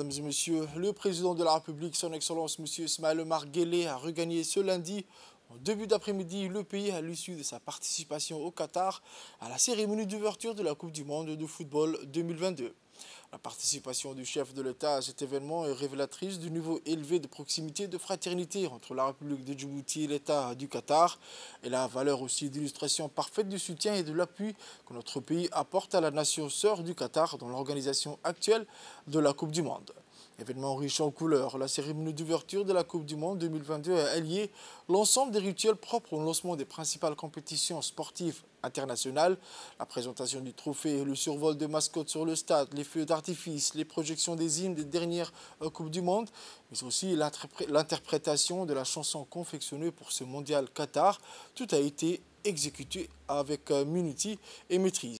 Mesdames et Messieurs, le président de la République, son Excellence M. Ismaël Omar a regagné ce lundi, en début d'après-midi, le pays à l'issue de sa participation au Qatar à la cérémonie d'ouverture de la Coupe du Monde de football 2022. La participation du chef de l'État à cet événement est révélatrice du niveau élevé de proximité et de fraternité entre la République de Djibouti et l'État du Qatar. et la valeur aussi d'illustration parfaite du soutien et de l'appui que notre pays apporte à la nation sœur du Qatar dans l'organisation actuelle de la Coupe du Monde. Événement riche en couleurs, la cérémonie d'ouverture de la Coupe du Monde 2022 a allié l'ensemble des rituels propres au lancement des principales compétitions sportives internationales, la présentation du trophée, le survol de mascottes sur le stade, les feux d'artifice, les projections des hymnes des dernières euh, Coupes du Monde, mais aussi l'interprétation de la chanson confectionnée pour ce mondial Qatar. Tout a été exécuté avec euh, minutie et maîtrise.